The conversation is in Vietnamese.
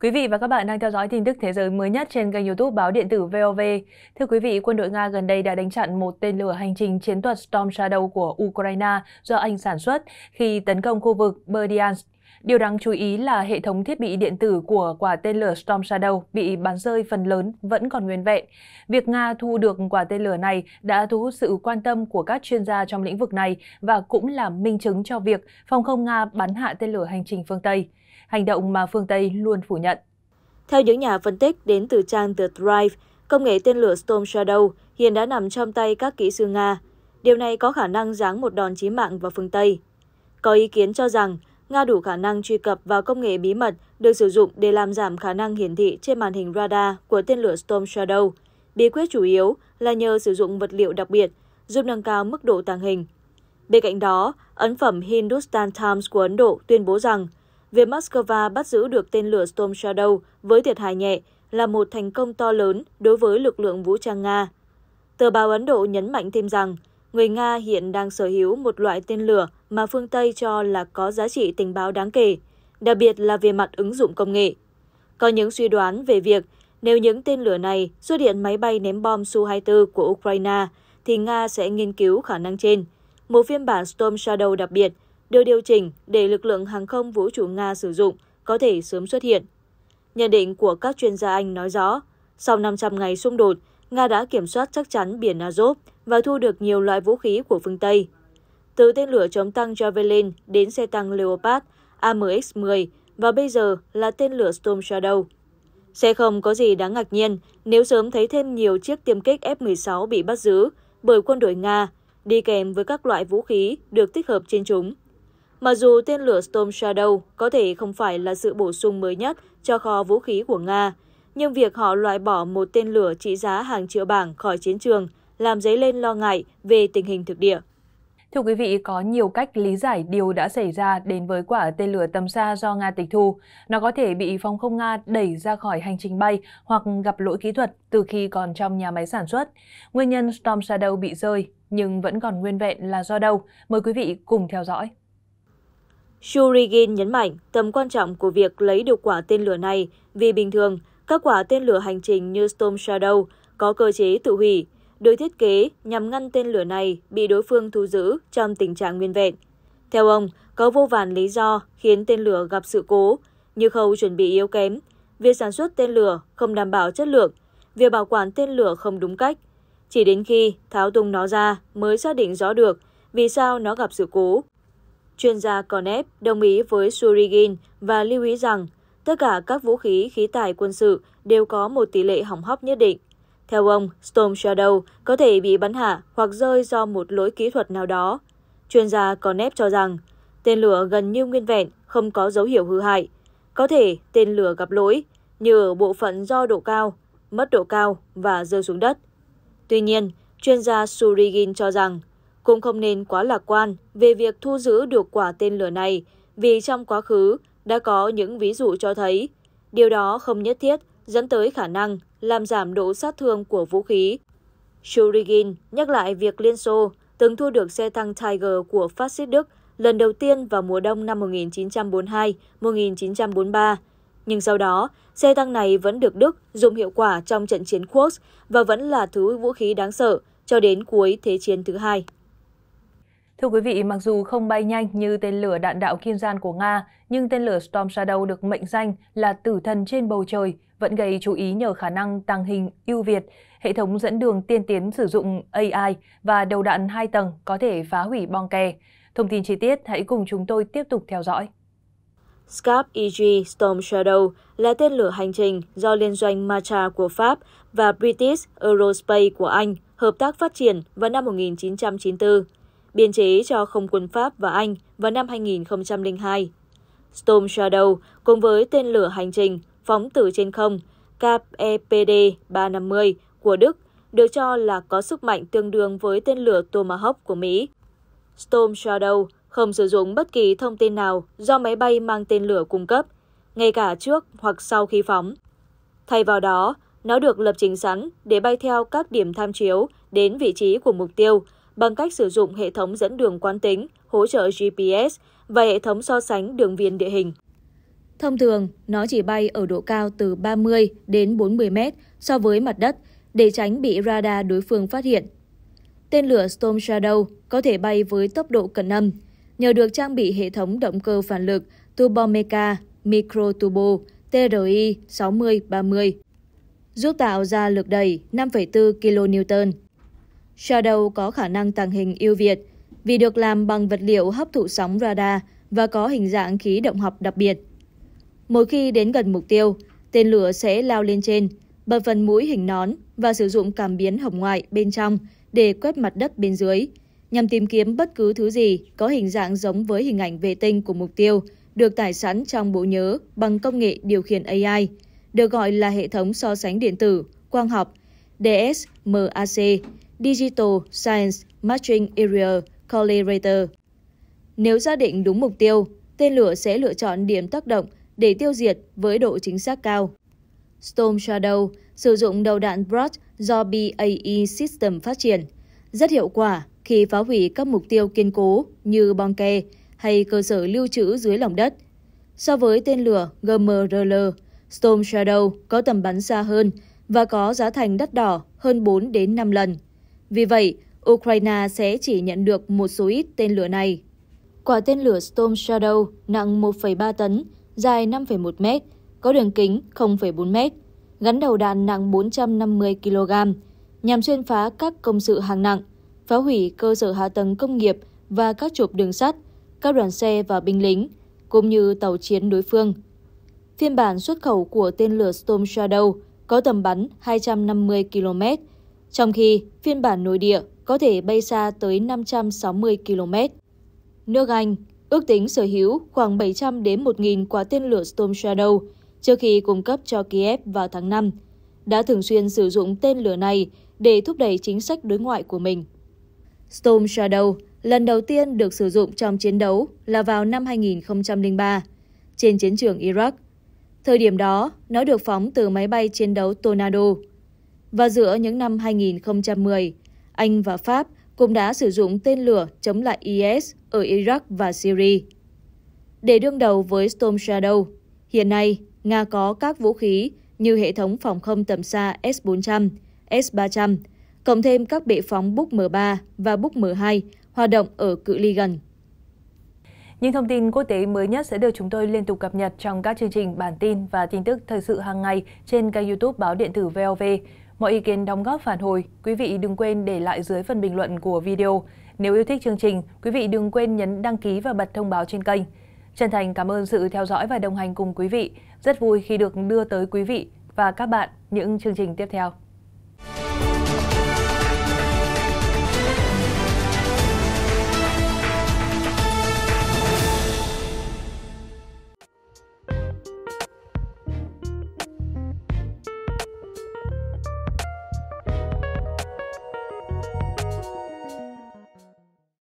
Quý vị và các bạn đang theo dõi tin tức thế giới mới nhất trên kênh youtube báo điện tử VOV. Thưa quý vị, quân đội Nga gần đây đã đánh chặn một tên lửa hành trình chiến thuật Storm Shadow của Ukraine do Anh sản xuất khi tấn công khu vực Berdyansk. Điều đáng chú ý là hệ thống thiết bị điện tử của quả tên lửa Storm Shadow bị bắn rơi phần lớn vẫn còn nguyên vẹn. Việc Nga thu được quả tên lửa này đã thu hút sự quan tâm của các chuyên gia trong lĩnh vực này và cũng là minh chứng cho việc phòng không Nga bắn hạ tên lửa hành trình phương Tây hành động mà phương Tây luôn phủ nhận. Theo những nhà phân tích đến từ trang The Drive, công nghệ tên lửa Storm Shadow hiện đã nằm trong tay các kỹ sư Nga. Điều này có khả năng giáng một đòn chí mạng vào phương Tây. Có ý kiến cho rằng Nga đủ khả năng truy cập vào công nghệ bí mật được sử dụng để làm giảm khả năng hiển thị trên màn hình radar của tên lửa Storm Shadow. Bí quyết chủ yếu là nhờ sử dụng vật liệu đặc biệt, giúp nâng cao mức độ tàng hình. Bên cạnh đó, ấn phẩm Hindustan Times của Ấn Độ tuyên bố rằng Việc Moscow bắt giữ được tên lửa Storm Shadow với thiệt hại nhẹ là một thành công to lớn đối với lực lượng vũ trang Nga. Tờ báo Ấn Độ nhấn mạnh thêm rằng, người Nga hiện đang sở hữu một loại tên lửa mà phương Tây cho là có giá trị tình báo đáng kể, đặc biệt là về mặt ứng dụng công nghệ. Có những suy đoán về việc nếu những tên lửa này xuất hiện máy bay ném bom Su-24 của Ukraine, thì Nga sẽ nghiên cứu khả năng trên. Một phiên bản Storm Shadow đặc biệt được điều chỉnh để lực lượng hàng không vũ trụ Nga sử dụng có thể sớm xuất hiện. Nhận định của các chuyên gia Anh nói rõ, sau 500 ngày xung đột, Nga đã kiểm soát chắc chắn biển Azov và thu được nhiều loại vũ khí của phương Tây. Từ tên lửa chống tăng Javelin đến xe tăng Leopard AMX-10 và bây giờ là tên lửa Storm Shadow. Sẽ không có gì đáng ngạc nhiên nếu sớm thấy thêm nhiều chiếc tiêm kích F-16 bị bắt giữ bởi quân đội Nga, đi kèm với các loại vũ khí được tích hợp trên chúng. Mặc dù tên lửa Storm Shadow có thể không phải là sự bổ sung mới nhất cho kho vũ khí của Nga, nhưng việc họ loại bỏ một tên lửa trị giá hàng triệu bảng khỏi chiến trường làm dấy lên lo ngại về tình hình thực địa. Thưa quý vị, có nhiều cách lý giải điều đã xảy ra đến với quả tên lửa tầm xa do Nga tịch thu. Nó có thể bị phòng không Nga đẩy ra khỏi hành trình bay hoặc gặp lỗi kỹ thuật từ khi còn trong nhà máy sản xuất. Nguyên nhân Storm Shadow bị rơi nhưng vẫn còn nguyên vẹn là do đâu? Mời quý vị cùng theo dõi. Shurigin nhấn mạnh tầm quan trọng của việc lấy được quả tên lửa này vì bình thường, các quả tên lửa hành trình như Storm Shadow có cơ chế tự hủy, được thiết kế nhằm ngăn tên lửa này bị đối phương thu giữ trong tình trạng nguyên vẹn. Theo ông, có vô vàn lý do khiến tên lửa gặp sự cố, như khâu chuẩn bị yếu kém, việc sản xuất tên lửa không đảm bảo chất lượng, việc bảo quản tên lửa không đúng cách. Chỉ đến khi tháo tung nó ra mới xác định rõ được vì sao nó gặp sự cố. Chuyên gia Cornep đồng ý với Surigin và lưu ý rằng tất cả các vũ khí khí tài quân sự đều có một tỷ lệ hỏng hóc nhất định. Theo ông, Storm Shadow có thể bị bắn hạ hoặc rơi do một lỗi kỹ thuật nào đó. Chuyên gia Cornep cho rằng tên lửa gần như nguyên vẹn, không có dấu hiệu hư hại. Có thể tên lửa gặp lỗi như ở bộ phận do độ cao, mất độ cao và rơi xuống đất. Tuy nhiên, chuyên gia Surigin cho rằng cũng không nên quá lạc quan về việc thu giữ được quả tên lửa này vì trong quá khứ đã có những ví dụ cho thấy điều đó không nhất thiết dẫn tới khả năng làm giảm độ sát thương của vũ khí. Shurigin nhắc lại việc Liên Xô từng thu được xe tăng Tiger của phát xít Đức lần đầu tiên vào mùa đông năm 1942-1943. Nhưng sau đó, xe tăng này vẫn được Đức dùng hiệu quả trong trận chiến Quox và vẫn là thứ vũ khí đáng sợ cho đến cuối Thế chiến thứ hai. Thưa quý vị, mặc dù không bay nhanh như tên lửa đạn đạo Kim Kinzhan của Nga, nhưng tên lửa Storm Shadow được mệnh danh là tử thần trên bầu trời, vẫn gây chú ý nhờ khả năng tăng hình ưu việt, hệ thống dẫn đường tiên tiến sử dụng AI và đầu đạn hai tầng có thể phá hủy bong kè. Thông tin chi tiết hãy cùng chúng tôi tiếp tục theo dõi. Scap EG Storm Shadow là tên lửa hành trình do liên doanh Macha của Pháp và British Aerospace của Anh hợp tác phát triển vào năm 1994 biên chế cho không quân Pháp và Anh vào năm 2002. Storm Shadow cùng với tên lửa hành trình phóng từ trên không KEPD-350 của Đức được cho là có sức mạnh tương đương với tên lửa Tomahawk của Mỹ. Storm Shadow không sử dụng bất kỳ thông tin nào do máy bay mang tên lửa cung cấp, ngay cả trước hoặc sau khi phóng. Thay vào đó, nó được lập trình sẵn để bay theo các điểm tham chiếu đến vị trí của mục tiêu bằng cách sử dụng hệ thống dẫn đường quán tính, hỗ trợ GPS và hệ thống so sánh đường viền địa hình. Thông thường, nó chỉ bay ở độ cao từ 30 đến 40 mét so với mặt đất để tránh bị radar đối phương phát hiện. Tên lửa Storm Shadow có thể bay với tốc độ cận âm nhờ được trang bị hệ thống động cơ phản lực Turbomeca Micro Turbo TRI 6030 giúp tạo ra lực đẩy 5,4 kN Shadow có khả năng tàng hình yêu Việt vì được làm bằng vật liệu hấp thụ sóng radar và có hình dạng khí động học đặc biệt. Mỗi khi đến gần mục tiêu, tên lửa sẽ lao lên trên, bật phần mũi hình nón và sử dụng cảm biến hồng ngoại bên trong để quét mặt đất bên dưới, nhằm tìm kiếm bất cứ thứ gì có hình dạng giống với hình ảnh vệ tinh của mục tiêu được tải sẵn trong bộ nhớ bằng công nghệ điều khiển AI, được gọi là hệ thống so sánh điện tử, quang học, DSMAC, Digital Science Matching Area Collaborator. Nếu xác định đúng mục tiêu, tên lửa sẽ lựa chọn điểm tác động để tiêu diệt với độ chính xác cao. Storm Shadow sử dụng đầu đạn Broad do BAE System phát triển, rất hiệu quả khi phá hủy các mục tiêu kiên cố như bong ke hay cơ sở lưu trữ dưới lòng đất. So với tên lửa GMRL, Storm Shadow có tầm bắn xa hơn và có giá thành đắt đỏ hơn 4 đến 5 lần. Vì vậy, Ukraine sẽ chỉ nhận được một số ít tên lửa này. Quả tên lửa Storm Shadow nặng 1,3 tấn, dài 5,1 mét có đường kính 0,4 mét gắn đầu đạn nặng 450 kg, nhằm xuyên phá các công sự hàng nặng, phá hủy cơ sở hạ tầng công nghiệp và các trục đường sắt, các đoàn xe và binh lính, cũng như tàu chiến đối phương. Phiên bản xuất khẩu của tên lửa Storm Shadow có tầm bắn 250 km trong khi phiên bản nội địa có thể bay xa tới 560 km. Nước Anh ước tính sở hữu khoảng 700 đến 1.000 quả tên lửa Storm Shadow trước khi cung cấp cho Kiev vào tháng 5, đã thường xuyên sử dụng tên lửa này để thúc đẩy chính sách đối ngoại của mình. Storm Shadow lần đầu tiên được sử dụng trong chiến đấu là vào năm 2003 trên chiến trường Iraq. Thời điểm đó, nó được phóng từ máy bay chiến đấu Tornado và giữa những năm 2010, Anh và Pháp cũng đã sử dụng tên lửa chống lại IS ở Iraq và Syria. Để đương đầu với Storm Shadow, hiện nay Nga có các vũ khí như hệ thống phòng không tầm xa S-400, S-300, cộng thêm các bệ phóng Buk M3 và Buk M2 hoạt động ở cự ly gần. Những thông tin quốc tế mới nhất sẽ được chúng tôi liên tục cập nhật trong các chương trình bản tin và tin tức thời sự hàng ngày trên kênh youtube Báo Điện tử VOV. Mọi ý kiến đóng góp phản hồi, quý vị đừng quên để lại dưới phần bình luận của video. Nếu yêu thích chương trình, quý vị đừng quên nhấn đăng ký và bật thông báo trên kênh. Chân thành cảm ơn sự theo dõi và đồng hành cùng quý vị. Rất vui khi được đưa tới quý vị và các bạn những chương trình tiếp theo.